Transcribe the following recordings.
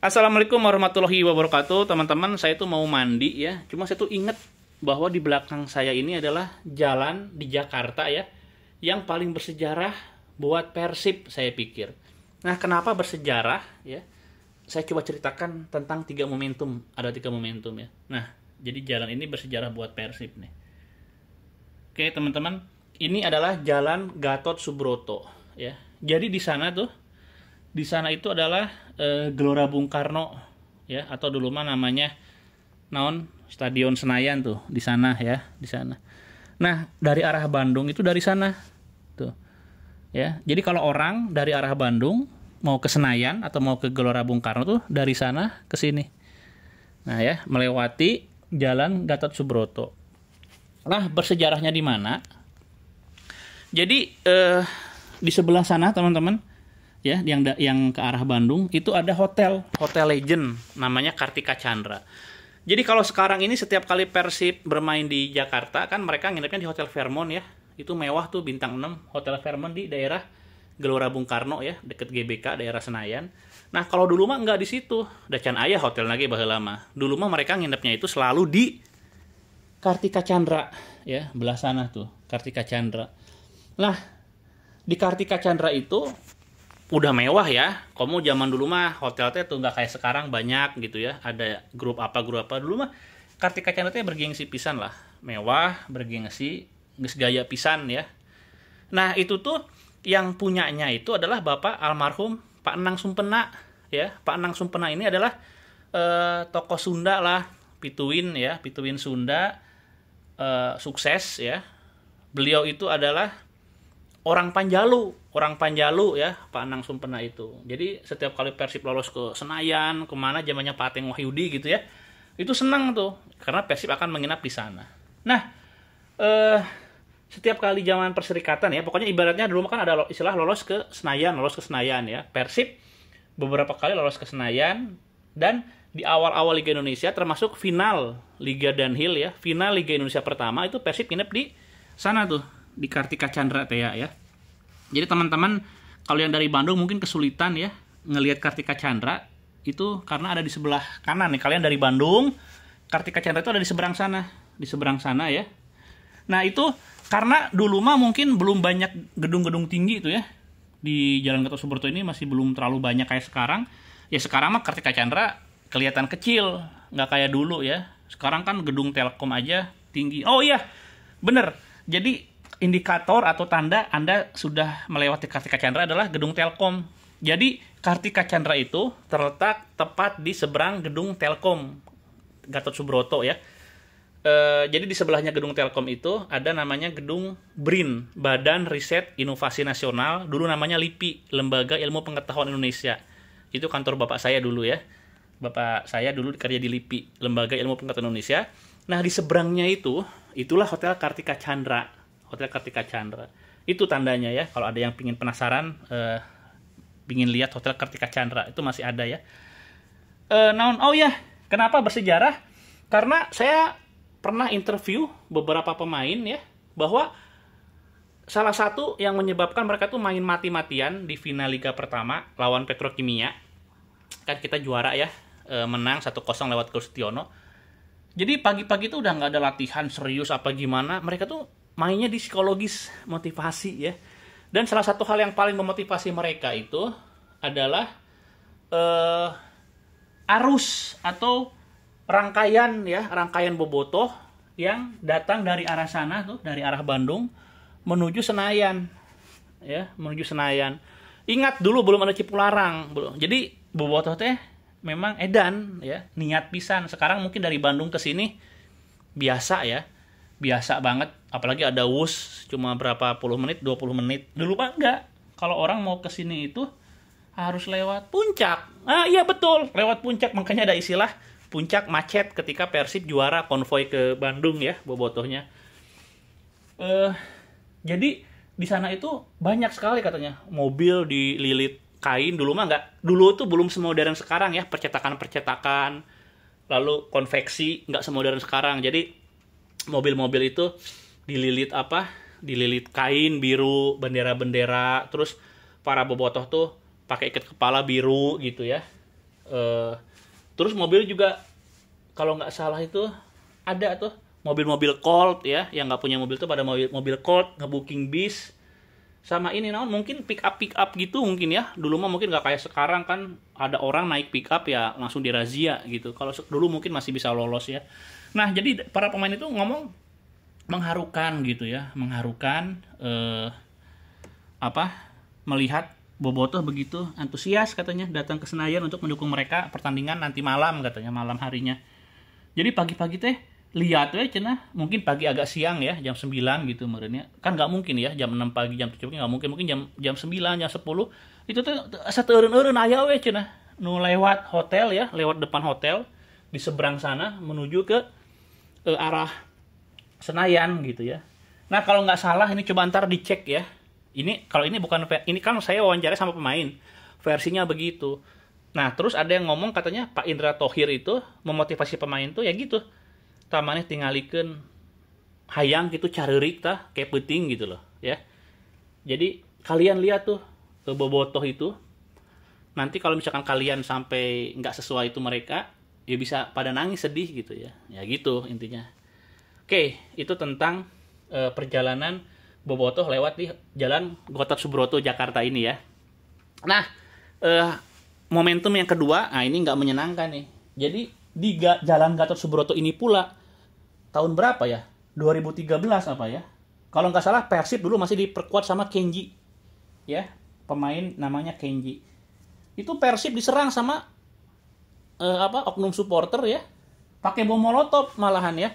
Assalamualaikum warahmatullahi wabarakatuh teman-teman saya tuh mau mandi ya cuma saya tuh inget bahwa di belakang saya ini adalah jalan di Jakarta ya yang paling bersejarah buat Persib saya pikir nah kenapa bersejarah ya saya coba ceritakan tentang tiga momentum ada tiga momentum ya nah jadi jalan ini bersejarah buat Persib nih oke teman-teman ini adalah jalan Gatot Subroto ya jadi di sana tuh di sana itu adalah Eh, Gelora Bung Karno ya atau dulu mah namanya naon Stadion Senayan tuh di sana ya di sana. Nah dari arah Bandung itu dari sana tuh ya. Jadi kalau orang dari arah Bandung mau ke Senayan atau mau ke Gelora Bung Karno tuh dari sana ke sini. Nah ya melewati Jalan Gatot Subroto. Nah bersejarahnya di mana? Jadi eh, di sebelah sana teman-teman ya yang yang ke arah Bandung itu ada hotel hotel legend namanya Kartika Chandra. Jadi kalau sekarang ini setiap kali Persib bermain di Jakarta kan mereka nginepnya di Hotel Fairmont ya. Itu mewah tuh bintang 6 Hotel Fairmont di daerah Gelora Bung Karno ya, deket GBK daerah Senayan. Nah, kalau dulu mah nggak di situ. Dacan ayah hotel lagi bahwa lama. Dulu mah mereka nginepnya itu selalu di Kartika Chandra ya, belah sana tuh, Kartika Chandra. Lah, di Kartika Chandra itu udah mewah ya. Kamu zaman dulu mah hotelnya tuh nggak kayak sekarang banyak gitu ya. Ada grup apa grup apa dulu mah Kartika Chandra teh bergengsi pisan lah. Mewah, bergengsi, geus gaya pisan ya. Nah, itu tuh yang punyanya itu adalah Bapak almarhum Pak Enang Sumpena ya. Pak Enang Sumpena ini adalah eh, tokoh Sunda lah, pituin ya, pituin Sunda eh, sukses ya. Beliau itu adalah orang Panjalu orang Panjalu ya Pak Anang Sumpena itu jadi setiap kali Persib lolos ke Senayan kemana zamannya Pak Ateng Wahyudi gitu ya itu senang tuh karena Persib akan menginap di sana nah eh, setiap kali zaman perserikatan ya pokoknya ibaratnya dulu kan ada istilah lolos ke Senayan lolos ke Senayan ya Persib beberapa kali lolos ke Senayan dan di awal-awal Liga Indonesia termasuk final Liga Danhil ya final Liga Indonesia pertama itu Persib nginep di sana tuh di Kartika Chandra Tea ya jadi teman-teman kalau yang dari Bandung mungkin kesulitan ya ngelihat Kartika Chandra itu karena ada di sebelah kanan nih. Kalian dari Bandung, Kartika Chandra itu ada di seberang sana, di seberang sana ya. Nah, itu karena dulu mah mungkin belum banyak gedung-gedung tinggi itu ya. Di Jalan Gatot Subroto ini masih belum terlalu banyak kayak sekarang. Ya sekarang mah Kartika Chandra kelihatan kecil, nggak kayak dulu ya. Sekarang kan gedung Telkom aja tinggi. Oh iya, bener. Jadi indikator atau tanda Anda sudah melewati Kartika Chandra adalah gedung Telkom. Jadi Kartika Chandra itu terletak tepat di seberang gedung Telkom Gatot Subroto ya. E, jadi di sebelahnya gedung Telkom itu ada namanya gedung BRIN, Badan Riset Inovasi Nasional, dulu namanya LIPI, Lembaga Ilmu Pengetahuan Indonesia. Itu kantor bapak saya dulu ya. Bapak saya dulu kerja di LIPI, Lembaga Ilmu Pengetahuan Indonesia. Nah, di seberangnya itu, itulah Hotel Kartika Chandra. Hotel Kartika Chandra. Itu tandanya ya kalau ada yang pingin penasaran uh, pingin lihat Hotel Kartika Chandra itu masih ada ya. Uh, eh, now, oh ya, kenapa bersejarah? Karena saya pernah interview beberapa pemain ya bahwa salah satu yang menyebabkan mereka tuh main mati-matian di final liga pertama lawan Petrokimia. Kan kita juara ya, eh, menang 1-0 lewat Gol Jadi pagi-pagi tuh udah nggak ada latihan serius apa gimana, mereka tuh mainnya di psikologis motivasi ya dan salah satu hal yang paling memotivasi mereka itu adalah uh, arus atau rangkaian ya rangkaian bobotoh yang datang dari arah sana tuh dari arah Bandung menuju Senayan ya menuju Senayan ingat dulu belum ada Cipularang belum jadi bobotoh teh memang edan ya niat pisan sekarang mungkin dari Bandung ke sini biasa ya biasa banget apalagi ada wus cuma berapa puluh menit 20 menit dulu mah enggak kalau orang mau ke sini itu harus lewat puncak ah iya betul lewat puncak makanya ada istilah puncak macet ketika Persib juara konvoy ke Bandung ya bobotohnya eh uh, jadi di sana itu banyak sekali katanya mobil dililit kain dulu mah enggak dulu tuh belum semodern sekarang ya percetakan-percetakan lalu konveksi nggak semodern sekarang jadi mobil-mobil itu dililit apa dililit kain biru bendera-bendera terus para bobotoh tuh pakai ikat kepala biru gitu ya uh, terus mobil juga kalau nggak salah itu ada tuh mobil-mobil Colt ya yang nggak punya mobil tuh pada mobil mobil Colt ngebooking bis sama ini naon mungkin pick up pick up gitu mungkin ya dulu mah mungkin nggak kayak sekarang kan ada orang naik pick up ya langsung dirazia gitu kalau dulu mungkin masih bisa lolos ya nah jadi para pemain itu ngomong mengharukan gitu ya mengharukan eh, apa melihat Bobotoh begitu antusias katanya datang ke Senayan untuk mendukung mereka pertandingan nanti malam katanya malam harinya. Jadi pagi-pagi teh lihat ya cina mungkin pagi agak siang ya jam 9 gitu merenya. Kan nggak mungkin ya jam 6 pagi jam 7 nggak mungkin mungkin jam jam 9 jam 10 itu tuh satu eureun ayah we cina nu lewat hotel ya lewat depan hotel di seberang sana menuju ke ke eh, arah Senayan gitu ya. Nah kalau nggak salah ini coba ntar dicek ya. Ini kalau ini bukan ini kan saya wawancara sama pemain versinya begitu. Nah terus ada yang ngomong katanya Pak Indra Tohir itu memotivasi pemain tuh ya gitu. Tamannya tinggalikan hayang gitu cari rikta kayak penting gitu loh ya. Jadi kalian lihat tuh eh, bobotoh itu nanti kalau misalkan kalian sampai nggak sesuai itu mereka ya bisa pada nangis sedih gitu ya ya gitu intinya Oke, itu tentang uh, perjalanan Bobotoh lewat di Jalan Gotot Subroto Jakarta ini ya. Nah, uh, momentum yang kedua, nah ini nggak menyenangkan nih. Jadi di ga, Jalan Gatot Subroto ini pula tahun berapa ya? 2013 apa ya? Kalau nggak salah Persib dulu masih diperkuat sama Kenji. Ya, pemain namanya Kenji. Itu Persib diserang sama uh, apa oknum supporter ya. Pakai bom molotov malahan ya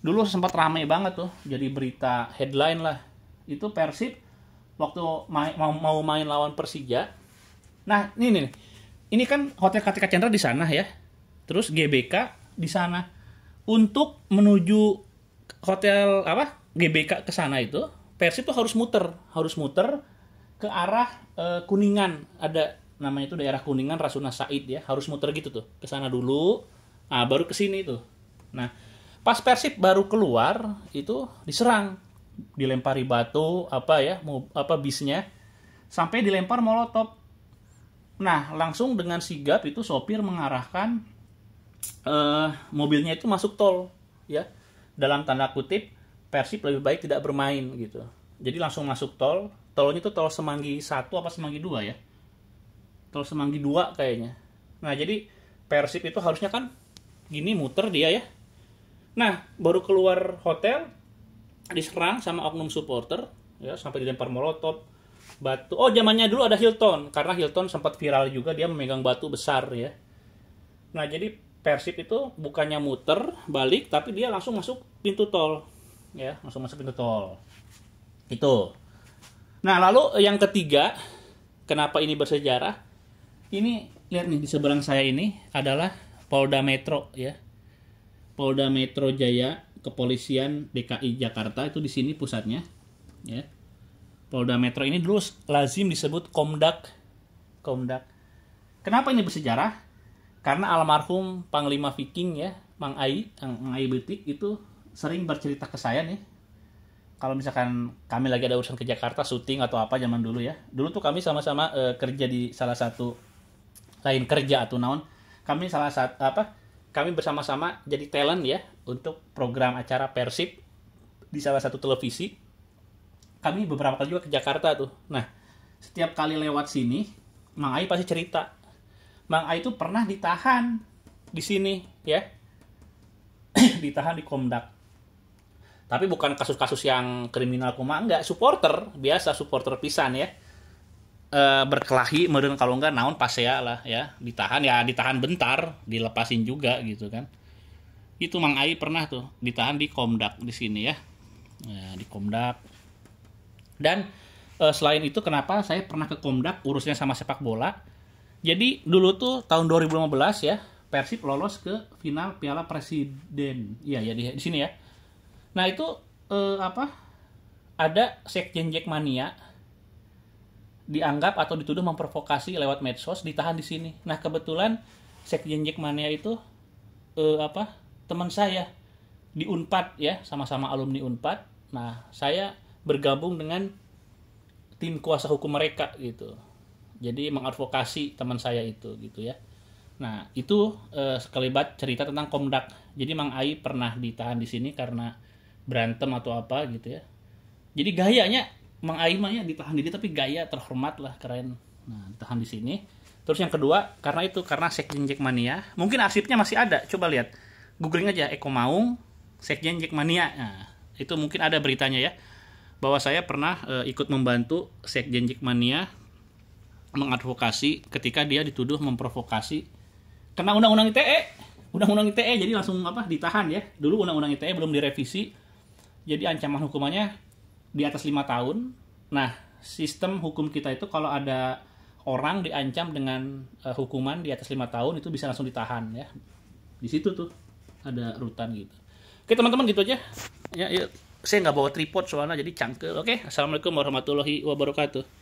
dulu sempat ramai banget tuh jadi berita headline lah itu Persib waktu main, mau, mau main lawan Persija nah ini nih ini kan hotel Kartika Chandra di sana ya terus GBK di sana untuk menuju hotel apa GBK ke sana itu Persib tuh harus muter harus muter ke arah e, Kuningan ada namanya itu daerah Kuningan Rasuna Said ya harus muter gitu tuh ke sana dulu nah, baru ke sini tuh nah Pas Persib baru keluar itu diserang, dilempari batu apa ya, apa bisnya sampai dilempar molotov. Nah, langsung dengan sigap itu sopir mengarahkan uh, mobilnya itu masuk tol, ya. Dalam tanda kutip, Persib lebih baik tidak bermain gitu. Jadi langsung masuk tol. Tolnya itu tol Semanggi 1 apa Semanggi 2 ya? Tol Semanggi 2 kayaknya. Nah, jadi Persib itu harusnya kan gini muter dia ya Nah, baru keluar hotel diserang sama oknum supporter ya sampai dilempar molotov, batu. Oh, zamannya dulu ada Hilton karena Hilton sempat viral juga dia memegang batu besar ya. Nah, jadi Persib itu bukannya muter balik tapi dia langsung masuk pintu tol ya, langsung masuk pintu tol. Itu. Nah, lalu yang ketiga, kenapa ini bersejarah? Ini lihat nih di seberang saya ini adalah Polda Metro ya Polda Metro Jaya, Kepolisian DKI Jakarta itu di sini pusatnya, ya. Polda Metro ini dulu lazim disebut Komdak. Komdak. Kenapa ini bersejarah? Karena almarhum Panglima Viking ya, Mang Ai, Mang Ai Betik itu sering bercerita ke saya nih. Kalau misalkan kami lagi ada urusan ke Jakarta syuting atau apa zaman dulu ya. Dulu tuh kami sama-sama e, kerja di salah satu lain kerja atau naon. Kami salah satu apa kami bersama-sama jadi talent ya untuk program acara Persib di salah satu televisi. Kami beberapa kali juga ke Jakarta tuh. Nah, setiap kali lewat sini, Mang Ai pasti cerita. Mang Ai itu pernah ditahan di sini ya. ditahan di Komdak. Tapi bukan kasus-kasus yang kriminal koma enggak, supporter, biasa supporter pisan ya Eh, berkelahi meren kalau enggak naon pasea lah ya ditahan ya ditahan bentar dilepasin juga gitu kan itu Mang Ai pernah tuh ditahan di Komdak di sini ya nah, di Komdak dan eh, selain itu kenapa saya pernah ke Komdak urusnya sama sepak bola jadi dulu tuh tahun 2015 ya Persib lolos ke final Piala Presiden. Iya ya di, di sini ya. Nah itu eh, apa? Ada Sekjen Jackmania dianggap atau dituduh memprovokasi lewat medsos ditahan di sini. Nah kebetulan Sekjen Jackmania itu uh, apa teman saya di Unpad ya sama-sama alumni Unpad. Nah saya bergabung dengan tim kuasa hukum mereka gitu. Jadi mengadvokasi teman saya itu gitu ya. Nah itu uh, sekelibat cerita tentang komdak. Jadi Mang Ai pernah ditahan di sini karena berantem atau apa gitu ya. Jadi gayanya Mang Aima ya ditahan diri tapi gaya terhormat lah keren. Nah, ditahan di sini. Terus yang kedua karena itu karena Sekjen Jackmania, mungkin arsipnya masih ada. Coba lihat. Googling aja Eko Maung Sekjen Jackmania. Nah, itu mungkin ada beritanya ya. Bahwa saya pernah e, ikut membantu Sekjen Jackmania mengadvokasi ketika dia dituduh memprovokasi kena undang-undang ITE. Undang-undang ITE jadi langsung apa? ditahan ya. Dulu undang-undang ITE belum direvisi. Jadi ancaman hukumannya di atas lima tahun. Nah, sistem hukum kita itu kalau ada orang diancam dengan uh, hukuman di atas lima tahun itu bisa langsung ditahan ya. Di situ tuh ada rutan gitu. Oke teman-teman gitu aja. Ya, yuk. Saya nggak bawa tripod soalnya jadi cangkel. Oke, assalamualaikum warahmatullahi wabarakatuh.